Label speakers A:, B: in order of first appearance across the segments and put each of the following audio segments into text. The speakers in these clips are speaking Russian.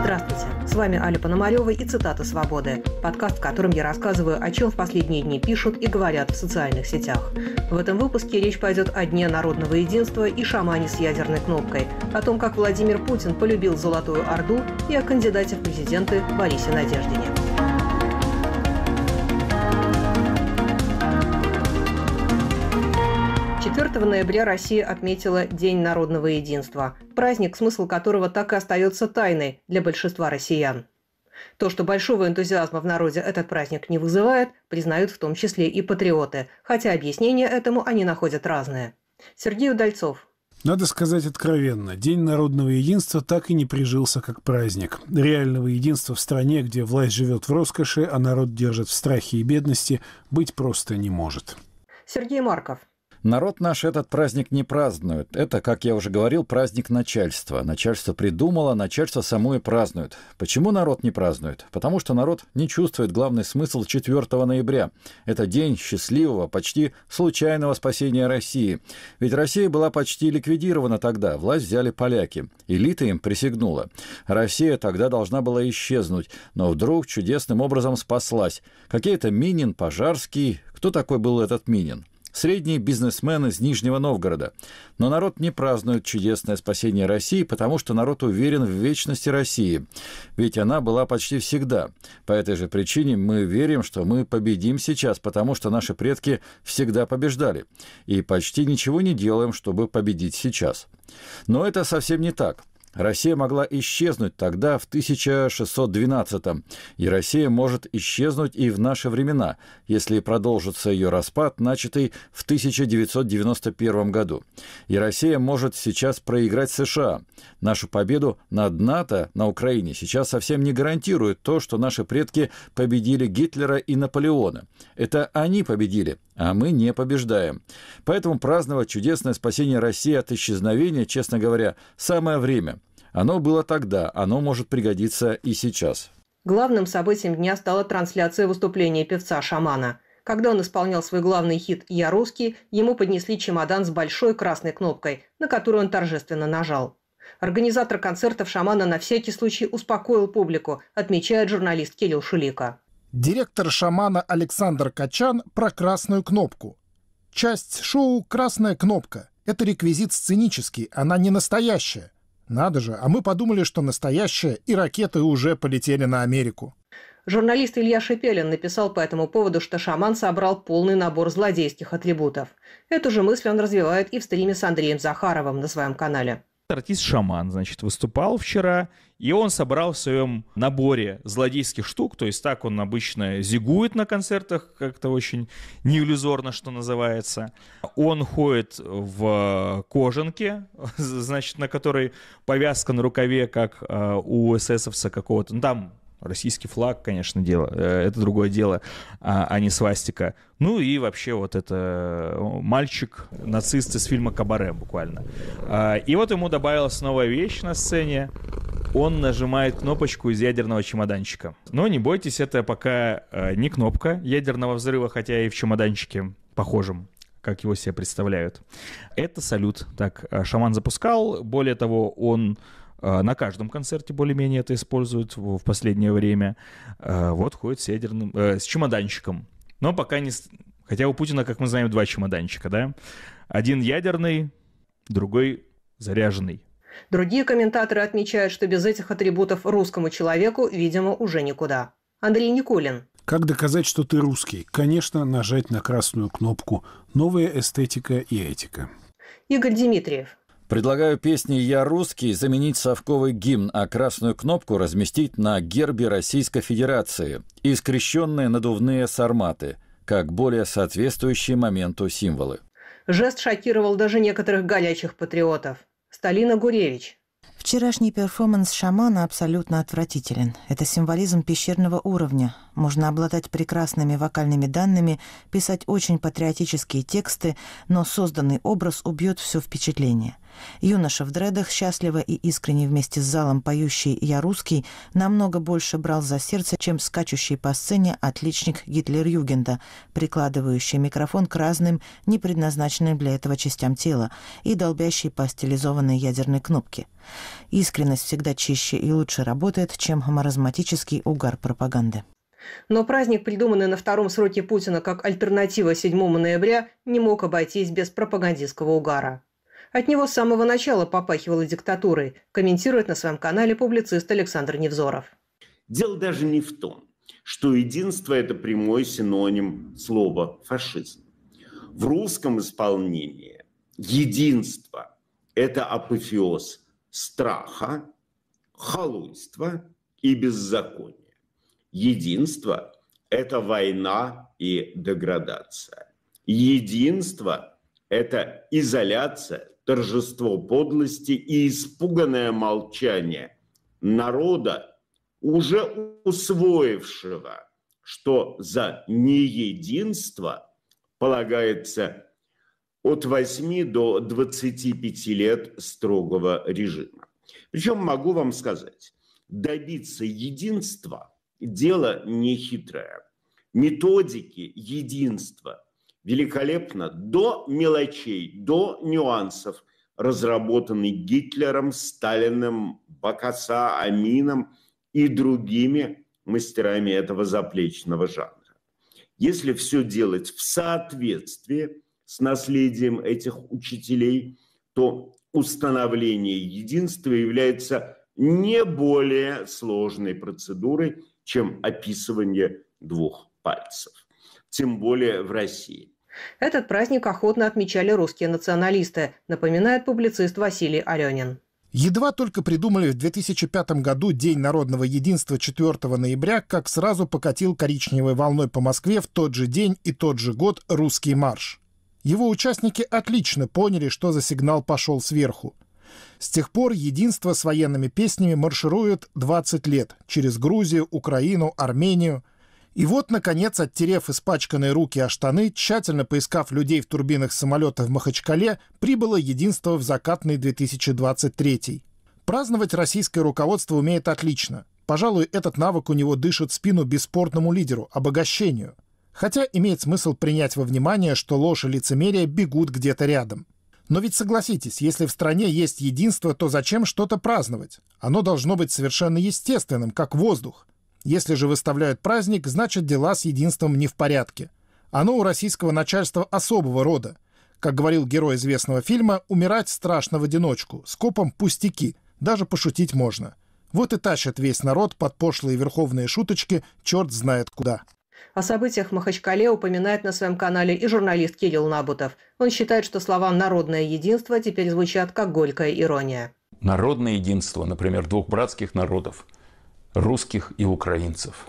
A: Здравствуйте! С вами Аля Пономарева и «Цитаты свободы» – подкаст, в котором я рассказываю, о чем в последние дни пишут и говорят в социальных сетях. В этом выпуске речь пойдет о Дне народного единства и шамане с ядерной кнопкой, о том, как Владимир Путин полюбил Золотую Орду и о кандидате в президенты Борисе Надеждине. 4 ноября Россия отметила День народного единства, праздник, смысл которого так и остается тайной для большинства россиян. То, что большого энтузиазма в народе этот праздник не вызывает, признают в том числе и патриоты, хотя объяснения этому они находят разные. Сергей Удальцов,
B: надо сказать откровенно, День народного единства так и не прижился как праздник. Реального единства в стране, где власть живет в роскоши, а народ держит в страхе и бедности, быть просто не
C: может.
A: Сергей Марков,
C: Народ наш этот праздник не празднует. Это, как я уже говорил, праздник начальства. Начальство придумало, начальство само и празднует. Почему народ не празднует? Потому что народ не чувствует главный смысл 4 ноября. Это день счастливого, почти случайного спасения России. Ведь Россия была почти ликвидирована тогда. Власть взяли поляки. Элита им присягнула. Россия тогда должна была исчезнуть, но вдруг чудесным образом спаслась. Какие-то Минин, Пожарский. Кто такой был этот Минин? средний бизнесмен из Нижнего Новгорода. Но народ не празднует чудесное спасение России, потому что народ уверен в вечности России. Ведь она была почти всегда. По этой же причине мы верим, что мы победим сейчас, потому что наши предки всегда побеждали. И почти ничего не делаем, чтобы победить сейчас. Но это совсем не так. Россия могла исчезнуть тогда, в 1612-м, и Россия может исчезнуть и в наши времена, если продолжится ее распад, начатый в 1991 году. И Россия может сейчас проиграть США. Нашу победу над НАТО на Украине сейчас совсем не гарантирует то, что наши предки победили Гитлера и Наполеона. Это они победили, а мы не побеждаем. Поэтому праздновать чудесное спасение России от исчезновения, честно говоря, самое время. Оно было тогда, оно может пригодиться и сейчас.
A: Главным событием дня стала трансляция выступления певца-шамана. Когда он исполнял свой главный хит «Я русский», ему поднесли чемодан с большой красной кнопкой, на которую он торжественно нажал. Организатор концертов шамана на всякий случай успокоил публику, отмечает журналист Кирилл Шулика директор шамана Александр Качан про красную
D: кнопку. Часть шоу «Красная кнопка» — это реквизит сценический, она не настоящая. Надо же, а мы подумали, что настоящая, и ракеты уже полетели на Америку.
A: Журналист Илья Шепелин написал по этому поводу, что шаман собрал полный набор злодейских атрибутов. Эту же мысль он развивает и в стриме с Андреем Захаровым на своем канале
E: артист Шаман, значит, выступал вчера, и он собрал в своем наборе злодейских штук, то есть так он обычно зигует на концертах, как-то очень неиллюзорно, что называется. Он ходит в кожанке, значит, на которой повязка на рукаве, как э, у эсэсовца какого-то, ну там Российский флаг, конечно, дело. Э, это другое дело, а, а не свастика. Ну и вообще вот это э, мальчик, нацист из фильма «Кабаре» буквально. А, и вот ему добавилась новая вещь на сцене. Он нажимает кнопочку из ядерного чемоданчика. Но не бойтесь, это пока э, не кнопка ядерного взрыва, хотя и в чемоданчике похожем как его себе представляют. Это салют. Так, шаман запускал. Более того, он Э, на каждом концерте более-менее это используют в последнее время. Э, вот ходит с ядерным... Э, с чемоданчиком. Но пока не... Хотя у Путина, как мы знаем, два чемоданчика, да? Один ядерный, другой заряженный.
A: Другие комментаторы отмечают, что без этих атрибутов русскому человеку, видимо, уже никуда. Андрей Никулин.
B: Как доказать, что ты русский? Конечно, нажать на красную кнопку. Новая эстетика и этика.
A: Игорь Дмитриев.
C: Предлагаю песни «Я русский» заменить совковый гимн, а красную кнопку разместить на гербе Российской Федерации и скрещенные надувные сарматы, как более соответствующие моменту символы.
A: Жест шокировал даже некоторых горячих патриотов. Сталина Гуревич. Вчерашний перформанс шамана абсолютно отвратителен. Это символизм пещерного уровня. Можно обладать прекрасными вокальными данными, писать очень патриотические тексты, но созданный образ убьет все впечатление – Юноша в дредах, счастливо и искренне вместе с залом поющий «Я русский», намного больше брал за сердце, чем скачущий по сцене отличник Гитлер-Югенда, прикладывающий микрофон к разным, не предназначенным для этого частям тела, и долбящий по стилизованной ядерной кнопке. Искренность всегда чище и лучше работает, чем маразматический угар пропаганды. Но праздник, придуманный на втором сроке Путина как альтернатива 7 ноября, не мог обойтись без пропагандистского угара. От него с самого начала попахивало диктатурой, комментирует на своем канале публицист Александр Невзоров.
F: Дело даже не в том, что единство – это прямой синоним слова «фашизм». В русском исполнении единство – это апофеоз страха, халуйства и беззакония. Единство – это война и деградация. Единство – это изоляция торжество подлости и испуганное молчание народа, уже усвоившего, что за неединство полагается от 8 до 25 лет строгого режима. Причем могу вам сказать, добиться единства – дело нехитрое. Методики единства – великолепно до мелочей, до нюансов, разработанный Гитлером, Сталиным, Бакаса, Амином и другими мастерами этого заплечного жанра. Если все делать в соответствии с наследием этих учителей, то установление единства является не более сложной процедурой, чем описывание двух пальцев, тем более в России.
A: Этот праздник охотно отмечали русские националисты, напоминает публицист Василий Аренин.
D: Едва только придумали в 2005 году День народного единства 4 ноября, как сразу покатил коричневой волной по Москве в тот же день и тот же год русский марш. Его участники отлично поняли, что за сигнал пошел сверху. С тех пор единство с военными песнями марширует 20 лет через Грузию, Украину, Армению – и вот, наконец, оттерев испачканные руки о штаны, тщательно поискав людей в турбинах самолета в Махачкале, прибыло единство в закатный 2023. Праздновать российское руководство умеет отлично. Пожалуй, этот навык у него дышит спину бесспорному лидеру, обогащению. Хотя имеет смысл принять во внимание, что ложь и лицемерие бегут где-то рядом. Но ведь согласитесь, если в стране есть единство, то зачем что-то праздновать? Оно должно быть совершенно естественным, как воздух – если же выставляют праздник, значит дела с единством не в порядке. Оно у российского начальства особого рода. Как говорил герой известного фильма, умирать страшно в одиночку, с копом, пустяки, даже пошутить можно. Вот и тащат весь народ под пошлые верховные шуточки черт знает куда.
A: О событиях в Махачкале упоминает на своем канале и журналист Кирилл Набутов. Он считает, что слова «народное единство» теперь звучат как горькая ирония.
G: Народное единство, например, двух братских народов, русских и украинцев.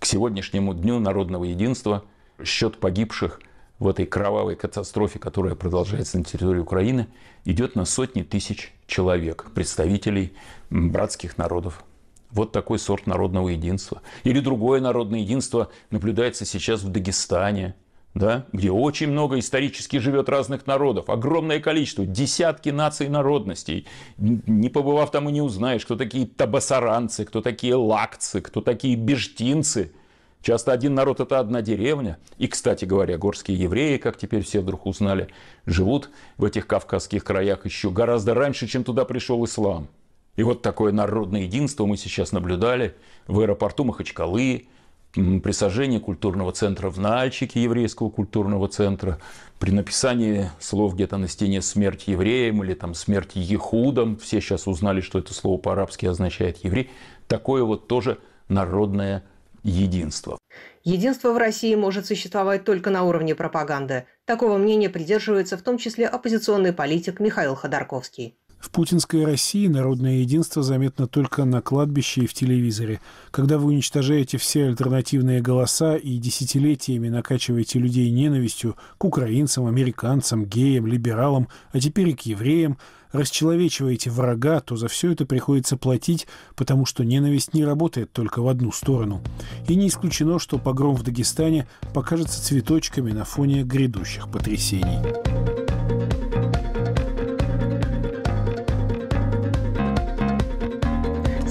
G: К сегодняшнему дню народного единства счет погибших в этой кровавой катастрофе, которая продолжается на территории Украины, идет на сотни тысяч человек, представителей братских народов. Вот такой сорт народного единства. Или другое народное единство наблюдается сейчас в Дагестане – да, где очень много исторически живет разных народов, огромное количество, десятки наций народностей. Не побывав там и не узнаешь, кто такие табасаранцы, кто такие лакцы, кто такие бежтинцы. Часто один народ – это одна деревня. И, кстати говоря, горские евреи, как теперь все вдруг узнали, живут в этих кавказских краях еще гораздо раньше, чем туда пришел ислам. И вот такое народное единство мы сейчас наблюдали в аэропорту Махачкалы, при сожжении культурного центра в Нальчике, еврейского культурного центра, при написании слов где-то на стене «смерть евреям» или там «смерть ехудам», все сейчас узнали, что это слово по-арабски означает «еврей», такое вот тоже народное единство.
A: Единство в России может существовать только на уровне пропаганды. Такого мнения придерживается в том числе оппозиционный политик Михаил Ходорковский.
B: В путинской России народное единство заметно только на кладбище и в телевизоре. Когда вы уничтожаете все альтернативные голоса и десятилетиями накачиваете людей ненавистью к украинцам, американцам, геям, либералам, а теперь и к евреям, расчеловечиваете врага, то за все это приходится платить, потому что ненависть не работает только в одну сторону. И не исключено, что погром в Дагестане покажется цветочками на фоне грядущих потрясений.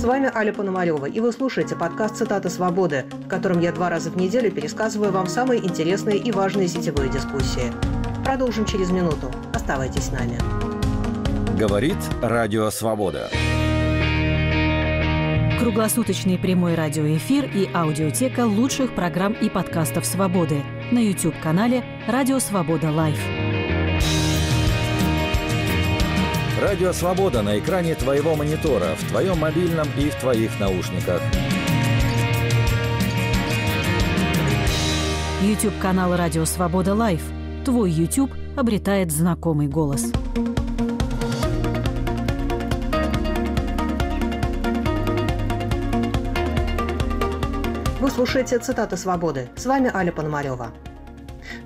A: С вами Аля Пономарева, и вы слушаете подкаст Цитата свободы», в котором я два раза в неделю пересказываю вам самые интересные и важные сетевые дискуссии. Продолжим через минуту. Оставайтесь с нами.
C: Говорит Радио Свобода.
A: Круглосуточный прямой радиоэфир и аудиотека лучших программ и подкастов «Свободы» на YouTube-канале «Радио Свобода Лайф».
C: Радио «Свобода» на экране твоего монитора, в твоем мобильном и в твоих наушниках.
A: YouTube-канал «Радио Свобода Лайв». Твой YouTube обретает знакомый голос. Вы слушаете «Цитаты свободы». С вами Аля Пономарева.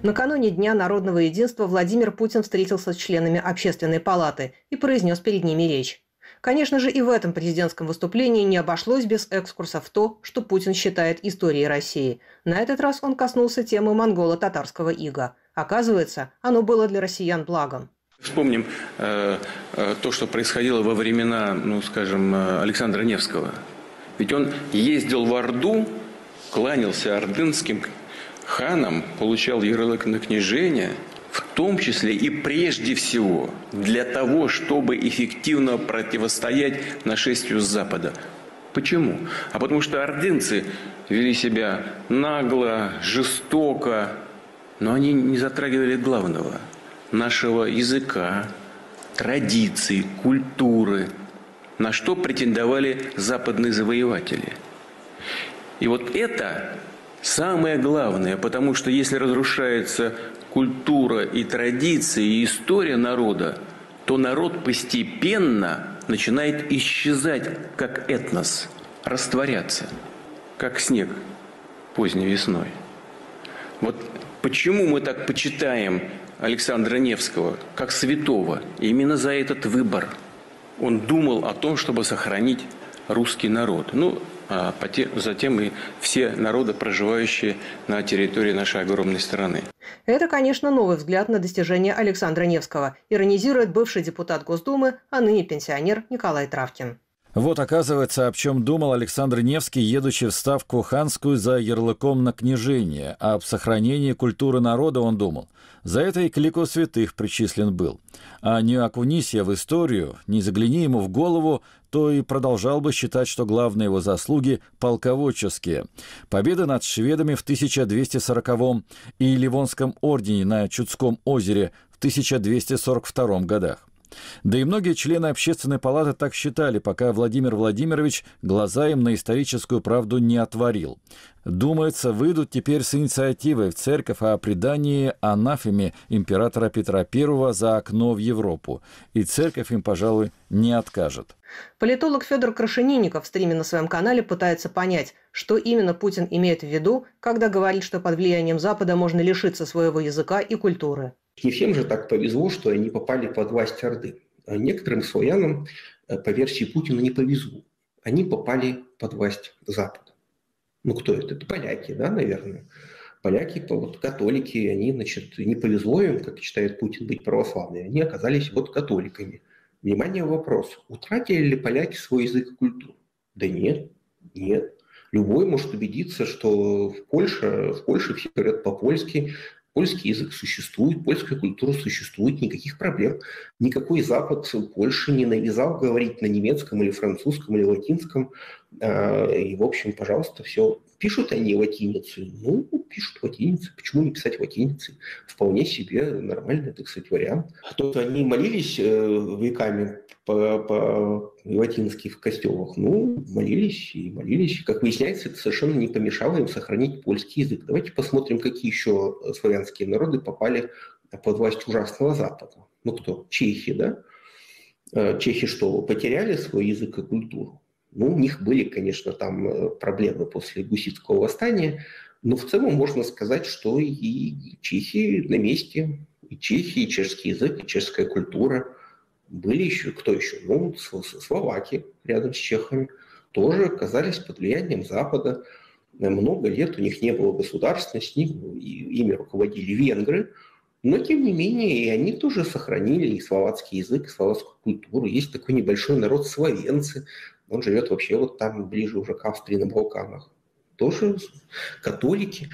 A: Накануне Дня народного единства Владимир Путин встретился с членами Общественной палаты и произнес перед ними речь. Конечно же, и в этом президентском выступлении не обошлось без экскурса в то, что Путин считает историей России. На этот раз он коснулся темы монголо-татарского ига. Оказывается, оно было для россиян благом.
H: Вспомним э, э то, что происходило во времена, ну, скажем, э, Александра Невского. Ведь он ездил в Орду, кланялся ордынским ханом получал ярлык на княжение, в том числе и прежде всего для того, чтобы эффективно противостоять нашествию с Запада. Почему? А потому что ордынцы вели себя нагло, жестоко, но они не затрагивали главного – нашего языка, традиций, культуры, на что претендовали западные завоеватели. И вот это Самое главное, потому что если разрушается культура и традиции, и история народа, то народ постепенно начинает исчезать, как этнос, растворяться, как снег поздней весной. Вот почему мы так почитаем Александра Невского как святого? именно за этот выбор. Он думал о том, чтобы сохранить русский народ. Ну, а затем и все народы, проживающие на территории нашей огромной страны.
A: Это, конечно, новый взгляд на достижения Александра Невского, иронизирует бывший депутат Госдумы, а ныне пенсионер Николай Травкин.
C: Вот, оказывается, о чем думал Александр Невский, едущий в Ставку Ханскую за ярлыком на княжение. А об сохранении культуры народа он думал. За это и к святых причислен был. А не окунись я в историю, не загляни ему в голову, то и продолжал бы считать, что главные его заслуги полководческие. Победа над шведами в 1240 и Ливонском ордене на Чудском озере в 1242 годах. Да и многие члены общественной палаты так считали, пока Владимир Владимирович глаза им на историческую правду не отворил. Думается, выйдут теперь с инициативой в церковь о предании анафеме императора Петра I за окно в Европу. И церковь им, пожалуй, не откажет.
A: Политолог Федор Крашенинников в стриме на своем канале пытается понять, что именно Путин имеет в виду, когда говорит, что под влиянием Запада можно лишиться своего языка и культуры.
I: Не всем же так повезло, что они попали под власть Орды. А некоторым славянам, э, по версии Путина, не повезло. Они попали под власть Запада. Ну, кто это? Это поляки, да, наверное. Поляки, вот, католики, они, значит, не повезло им, как считает Путин, быть православными. Они оказались вот католиками. Внимание, вопрос. Утратили ли поляки свой язык и культуру? Да нет, нет. Любой может убедиться, что в Польше, в Польше все говорят по-польски, Польский язык существует, польская культура существует, никаких проблем. Никакой Запад Польши не навязал говорить на немецком или французском или латинском. Э, и, в общем, пожалуйста, все. Пишут они латиницей? Ну, пишут латиницей. Почему не писать латиницей? Вполне себе нормальный, так сказать, вариант. А То, что они молились э, веками по, по латинских костелах, ну, молились и молились. Как выясняется, это совершенно не помешало им сохранить польский язык. Давайте посмотрим, какие еще славянские народы попали под власть ужасного Запада. Ну кто? Чехи, да? Э, чехи что, потеряли свой язык и культуру? Ну, у них были, конечно, там э, проблемы после гуситского восстания, но в целом можно сказать, что и чехи на месте, и чехи, и чешский язык, и чешская культура. Были еще, кто еще? Ну, словаки рядом с чехами тоже оказались под влиянием Запада. Э, много лет у них не было государственности, ими руководили венгры, но тем не менее и они тоже сохранили и словацкий язык, и словацкую культуру. Есть такой небольшой народ словенцы, он живет вообще вот там, ближе уже к Австрии, на Балканах. Тоже католики,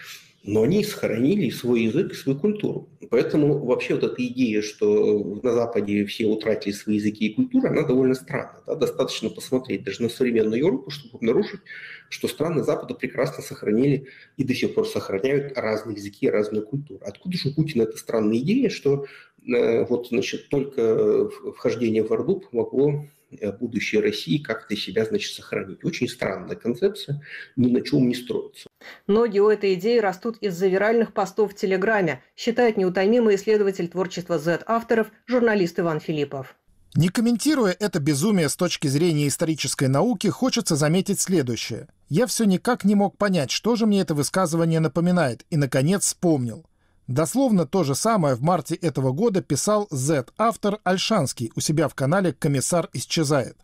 I: но они сохранили свой язык, и свою культуру. Поэтому вообще вот эта идея, что на Западе все утратили свои языки и культуру, она довольно странна. Да? Достаточно посмотреть даже на современную Европу, чтобы обнаружить, что страны Запада прекрасно сохранили и до сих пор сохраняют разные языки, и разную культуру. Откуда же у Путина эта странная идея, что э, вот, значит, только вхождение в Орду помогло Э, будущее России как-то себя, значит, сохранить. Очень странная концепция, ни на чем не строится.
A: Ноги у этой идеи растут из-за виральных постов в Телеграме, считает неутомимый исследователь творчества Z-авторов, журналист Иван Филиппов.
D: Не комментируя это безумие с точки зрения исторической науки, хочется заметить следующее. Я все никак не мог понять, что же мне это высказывание напоминает, и, наконец, вспомнил. Дословно то же самое в марте этого года писал Z-автор Альшанский у себя в канале «Комиссар исчезает».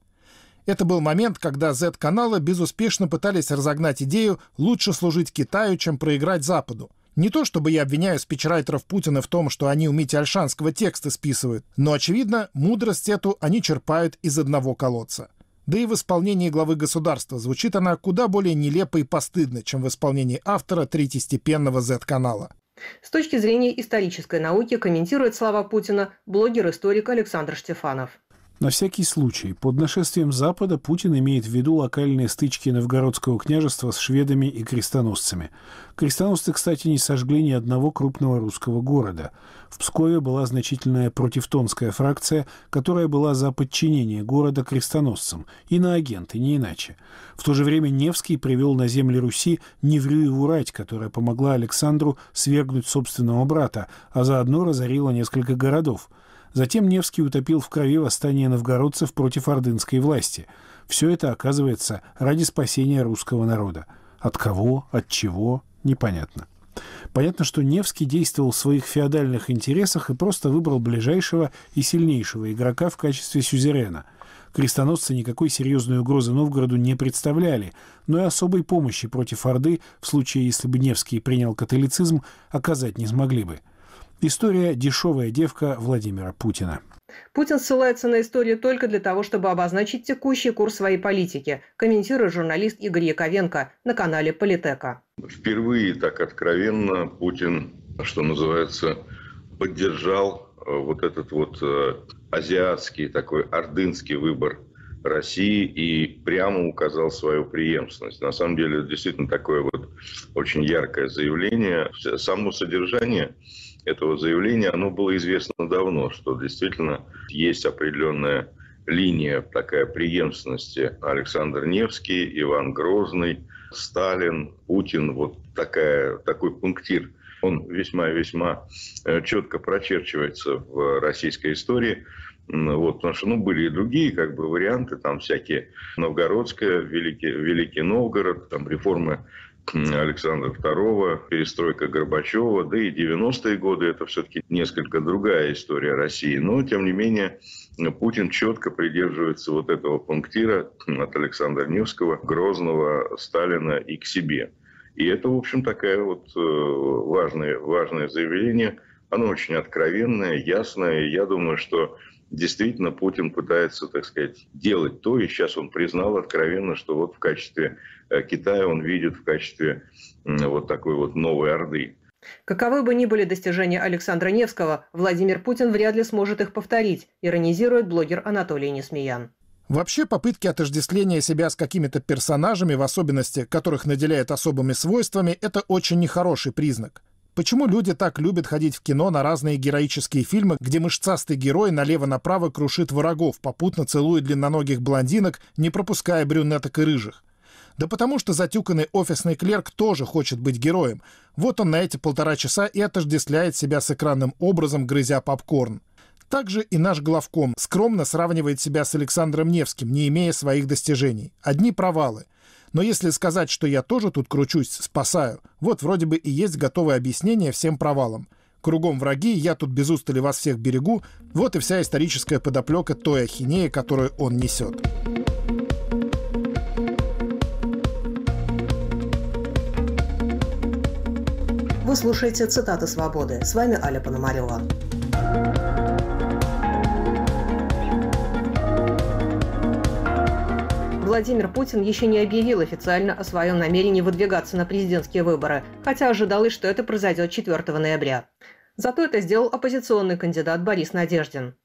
D: Это был момент, когда Z-каналы безуспешно пытались разогнать идею «лучше служить Китаю, чем проиграть Западу». Не то чтобы я обвиняю спичрайтеров Путина в том, что они у Мити Альшанского тексты списывают, но, очевидно, мудрость эту они черпают из одного колодца. Да и в исполнении главы государства звучит она куда более нелепо и постыдно, чем в исполнении автора третьестепенного Z-канала.
A: С точки зрения исторической науки комментирует слова Путина блогер-историк Александр Штефанов.
D: На всякий
B: случай, под нашествием Запада Путин имеет в виду локальные стычки новгородского княжества с шведами и крестоносцами. Крестоносцы, кстати, не сожгли ни одного крупного русского города. В Пскове была значительная противтонская фракция, которая была за подчинение города крестоносцам, и на агенты, не иначе. В то же время Невский привел на земли Руси Неврюеву рать, которая помогла Александру свергнуть собственного брата, а заодно разорила несколько городов – Затем Невский утопил в крови восстание новгородцев против ордынской власти. Все это, оказывается, ради спасения русского народа. От кого, от чего, непонятно. Понятно, что Невский действовал в своих феодальных интересах и просто выбрал ближайшего и сильнейшего игрока в качестве сюзерена. Крестоносцы никакой серьезной угрозы Новгороду не представляли, но и особой помощи против Орды, в случае, если бы Невский принял католицизм, оказать не смогли бы – История «Дешевая девка» Владимира Путина.
A: Путин ссылается на историю только для того, чтобы обозначить текущий курс своей политики, комментирует журналист Игорь Яковенко на канале «Политека».
J: Впервые так откровенно Путин, что называется, поддержал э, вот этот вот э, азиатский такой ордынский выбор России и прямо указал свою преемственность. На самом деле, действительно такое вот очень яркое заявление. Само содержание этого заявления, оно было известно давно, что действительно есть определенная линия такая преемственности Александр Невский, Иван Грозный, Сталин, Путин, вот такая, такой пунктир. Он весьма-весьма э, четко прочерчивается в российской истории. Вот, потому что ну, были и другие как бы, варианты, там всякие Новгородская, Великий, Великий Новгород, там реформы Александра II, перестройка Горбачева, да и 90-е годы – это все-таки несколько другая история России. Но, тем не менее, Путин четко придерживается вот этого пунктира от Александра Невского, Грозного, Сталина и к себе. И это, в общем, такое вот э, важное, важное заявление. Оно очень откровенное, ясное. Я думаю, что действительно Путин пытается, так сказать, делать то, и сейчас он признал откровенно, что вот в качестве э, Китая он видит в качестве вот такой вот новой орды.
A: Каковы бы ни были достижения Александра Невского, Владимир Путин вряд ли сможет их повторить, иронизирует блогер Анатолий Несмеян.
D: Вообще попытки отождествления себя с какими-то персонажами, в особенности которых наделяет особыми свойствами, это очень нехороший признак. Почему люди так любят ходить в кино на разные героические фильмы, где мышцастый герой налево-направо крушит врагов, попутно целует длинноногих блондинок, не пропуская брюнеток и рыжих? Да потому что затюканный офисный клерк тоже хочет быть героем. Вот он на эти полтора часа и отождествляет себя с экранным образом, грызя попкорн. Также и наш главком скромно сравнивает себя с Александром Невским, не имея своих достижений. Одни провалы – но если сказать, что я тоже тут кручусь, спасаю, вот вроде бы и есть готовое объяснение всем провалам. Кругом враги, я тут без устали вас всех берегу, вот и вся историческая подоплека той ахинеи, которую он несет.
A: Вы слушаете «Цитаты свободы». С вами Аля Пономарева. Владимир Путин еще не объявил официально о своем намерении выдвигаться на президентские выборы, хотя ожидалось, что это произойдет 4 ноября. Зато это сделал оппозиционный кандидат Борис Надеждин.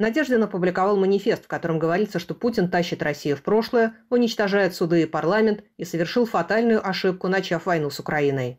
A: Надеждин опубликовал манифест, в котором говорится, что Путин тащит Россию в прошлое, уничтожает суды и парламент и совершил фатальную ошибку, начав войну с Украиной.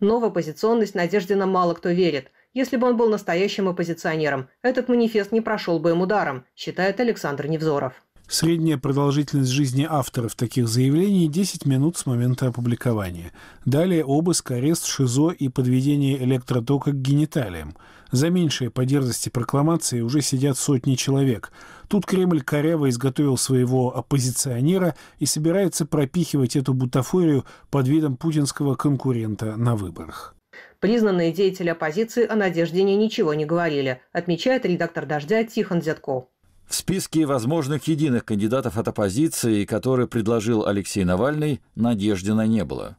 A: Но в оппозиционность Надеждина мало кто верит. Если бы он был настоящим оппозиционером, этот манифест не прошел бы им ударом, считает Александр Невзоров.
B: Средняя продолжительность жизни авторов таких заявлений – 10 минут с момента опубликования. Далее обыск, арест, ШИЗО и подведение электротока к гениталиям. За меньшие по дерзости прокламации уже сидят сотни человек. Тут Кремль коряво изготовил своего оппозиционера и собирается пропихивать эту бутафорию под видом путинского конкурента на выборах.
A: Признанные деятели оппозиции о Надеждине ничего не говорили, отмечает редактор «Дождя» Тихон Зятков.
C: В списке возможных единых кандидатов от оппозиции, который предложил Алексей Навальный, Надеждина не было.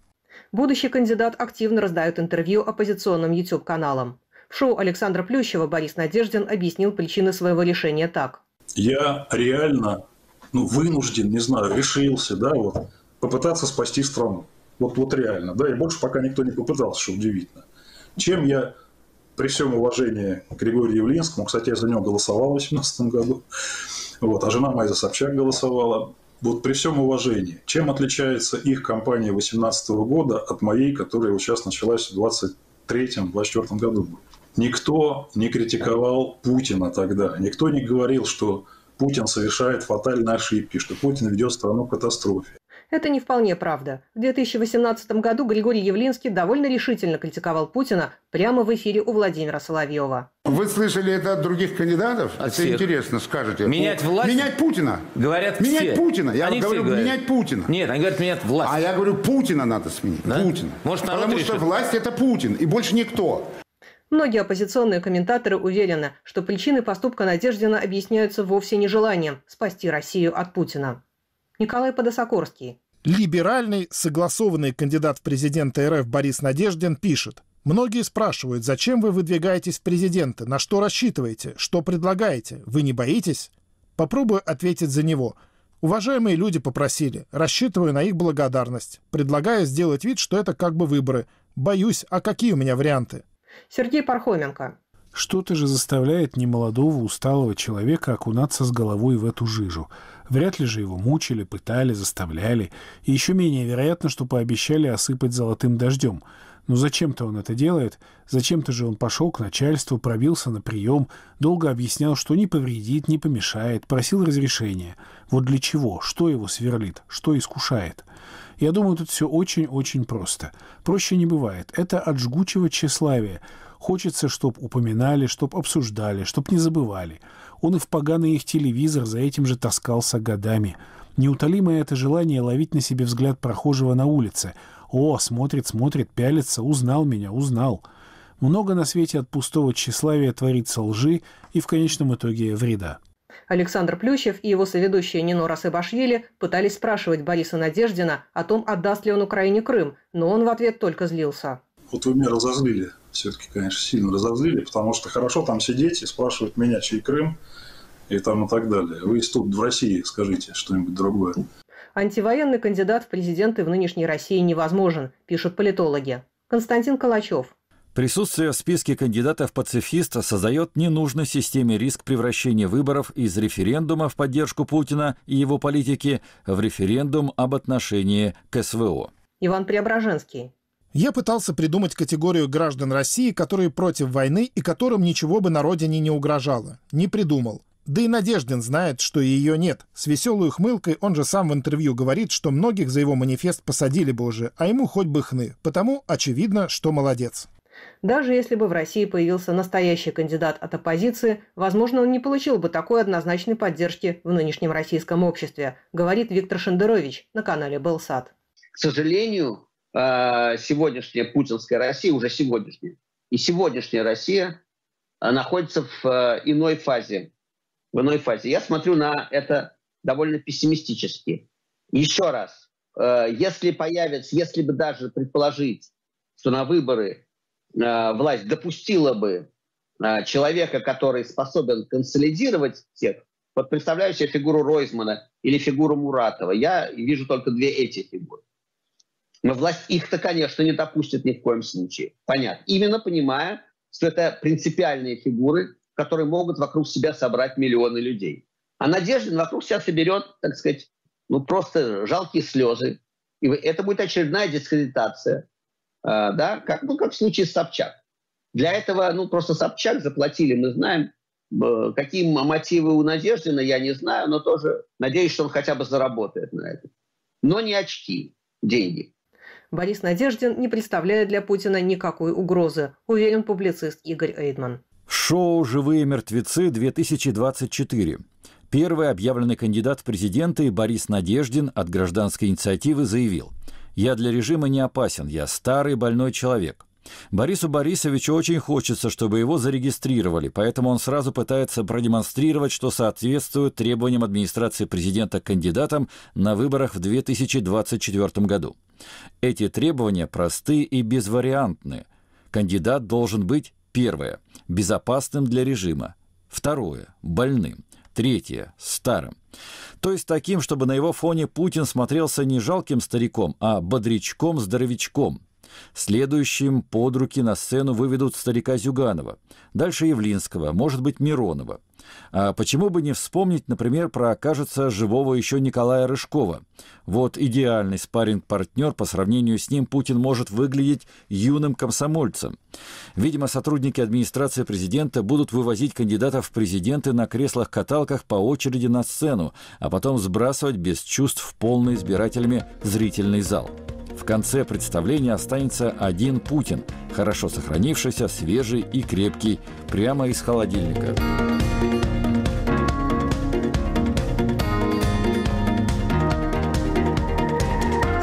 A: Будущий кандидат активно раздает интервью оппозиционным YouTube-каналам. В шоу Александра Плющева Борис Надеждин объяснил причины своего решения так.
B: Я реально ну, вынужден, не знаю, решился, да, вот, попытаться спасти страну. Вот, вот реально, да, и больше пока никто не попытался, что удивительно. Чем я при всем уважении к Григорию Явлинскому, кстати, я за него голосовал в 2018 году, вот, а жена моя за Собчак голосовала, вот при всем уважении, чем отличается их компания 2018 года от моей, которая вот сейчас началась в 2023-2024 году? Никто не критиковал Путина тогда, никто не говорил, что Путин совершает фатальные ошибки, что Путин ведет страну к катастрофе.
A: Это не вполне правда. В 2018 году Григорий Явлинский довольно решительно критиковал Путина прямо в эфире у Владимира Соловьева.
F: Вы слышали это от других кандидатов? А все
J: интересно, скажете. Менять власть? Менять Путина. Говорят менять все. Менять Путина. Я они говорю, говорят. менять Путина. Нет, они говорят, менять власть. А я говорю, Путина надо сменить. Да? Путина. Может, Потому решит. что власть – это Путин, и больше никто.
A: Многие оппозиционные комментаторы уверены, что причины поступка Надеждина объясняются вовсе нежеланием спасти Россию от Путина. Николай Подосокорский.
D: Либеральный, согласованный кандидат в президенты РФ Борис Надеждин пишет. Многие спрашивают, зачем вы выдвигаетесь в президенты, на что рассчитываете, что предлагаете, вы не боитесь? Попробую ответить за него. Уважаемые люди попросили, рассчитываю на их благодарность, предлагаю сделать вид, что это как бы выборы. Боюсь, а какие у меня варианты?
A: Сергей Пархоменко.
B: Что-то же заставляет немолодого усталого человека окунаться с головой в эту жижу. Вряд ли же его мучили, пытали, заставляли. И еще менее вероятно, что пообещали осыпать золотым дождем. Но зачем-то он это делает, зачем-то же он пошел к начальству, пробился на прием, долго объяснял, что не повредит, не помешает, просил разрешения. Вот для чего? Что его сверлит? Что искушает? Я думаю, тут все очень-очень просто. Проще не бывает. Это от жгучего тщеславия – Хочется, чтоб упоминали, чтоб обсуждали, чтоб не забывали. Он и в поганый их телевизор за этим же таскался годами. Неутолимое это желание ловить на себе взгляд прохожего на улице. «О, смотрит, смотрит, пялится, узнал меня, узнал». Много на свете от пустого тщеславия творится лжи и в конечном итоге вреда.
A: Александр Плющев и его соведущая Нино Расыбашвили пытались спрашивать Бориса Надеждина о том, отдаст ли он Украине Крым, но он в ответ только злился.
B: Вот вы меня разозлили все-таки, конечно, сильно разозлили, потому что хорошо там сидеть и спрашивать меня, чей Крым, и там и так далее. Вы тут в России
C: скажите что-нибудь другое.
A: Антивоенный кандидат в президенты в нынешней России невозможен, пишут политологи. Константин Калачев.
C: Присутствие в списке кандидатов пацифиста создает ненужной системе риск превращения выборов из референдума в поддержку Путина и его политики в референдум об отношении к СВО.
A: Иван
D: Преображенский. Я пытался придумать категорию граждан России, которые против войны и которым ничего бы на родине не угрожало. Не придумал. Да и Надеждин знает, что ее нет. С веселой ухмылкой он же сам в интервью говорит, что многих за его манифест посадили бы уже, а ему хоть бы хны. Потому очевидно, что молодец.
A: Даже если бы в России появился настоящий кандидат от оппозиции, возможно, он не получил бы такой однозначной поддержки в нынешнем российском обществе, говорит Виктор Шендерович на канале Белсат.
K: К сожалению, Э, сегодняшняя путинская Россия, уже сегодняшняя, и сегодняшняя Россия э, находится в э, иной фазе. В иной фазе. Я смотрю на это довольно пессимистически. Еще раз, если появится, если бы даже предположить, что на выборы власть допустила бы человека, который способен консолидировать всех, вот представляю себе фигуру Ройзмана или фигуру Муратова. Я вижу только две эти фигуры. Но власть их-то, конечно, не допустит ни в коем случае. Понятно. Именно понимая, что это принципиальные фигуры, которые могут вокруг себя собрать миллионы людей. А Надеждин вокруг себя соберет, так сказать, ну просто жалкие слезы. И это будет очередная дискредитация, э, да, как, ну, как в случае с Собчак. Для этого, ну, просто Собчак заплатили, мы знаем, э, какие мотивы у Надеждина, я не знаю, но тоже надеюсь, что он хотя бы заработает на этом. Но не очки, деньги.
A: Борис Надеждин не представляет для Путина никакой угрозы, уверен публицист Игорь Эйдман.
C: Шоу «Живые мертвецы-2024». Первый объявленный кандидат в президенты Борис Надеждин от гражданской инициативы заявил «Я для режима не опасен, я старый больной человек. Борису Борисовичу очень хочется, чтобы его зарегистрировали, поэтому он сразу пытается продемонстрировать, что соответствует требованиям администрации президента к кандидатам на выборах в 2024 году. Эти требования просты и безвариантны. Кандидат должен быть, первое, безопасным для режима, второе, больным, третье – старым. То есть таким, чтобы на его фоне Путин смотрелся не жалким стариком, а бодрячком-здоровячком – Следующим под руки на сцену выведут старика Зюганова, дальше Явлинского, может быть, Миронова. А почему бы не вспомнить, например, про, кажется, живого еще Николая Рыжкова? Вот идеальный спаринг партнер по сравнению с ним Путин может выглядеть юным комсомольцем. Видимо, сотрудники администрации президента будут вывозить кандидатов в президенты на креслах-каталках по очереди на сцену, а потом сбрасывать без чувств полный избирателями зрительный зал. В конце представления останется один Путин, хорошо сохранившийся, свежий и крепкий, прямо из холодильника.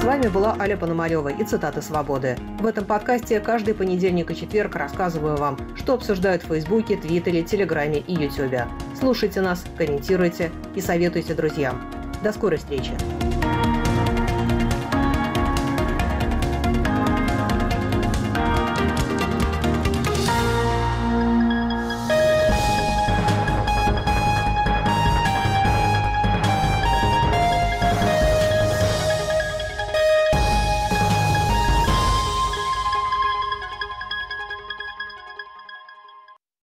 A: С вами была Аля Пономарева и цитаты свободы. В этом подкасте каждый понедельник и четверг рассказываю вам, что обсуждают в Фейсбуке, Твиттере, Телеграме и Ютубе. Слушайте нас, комментируйте и советуйте друзьям. До скорой встречи!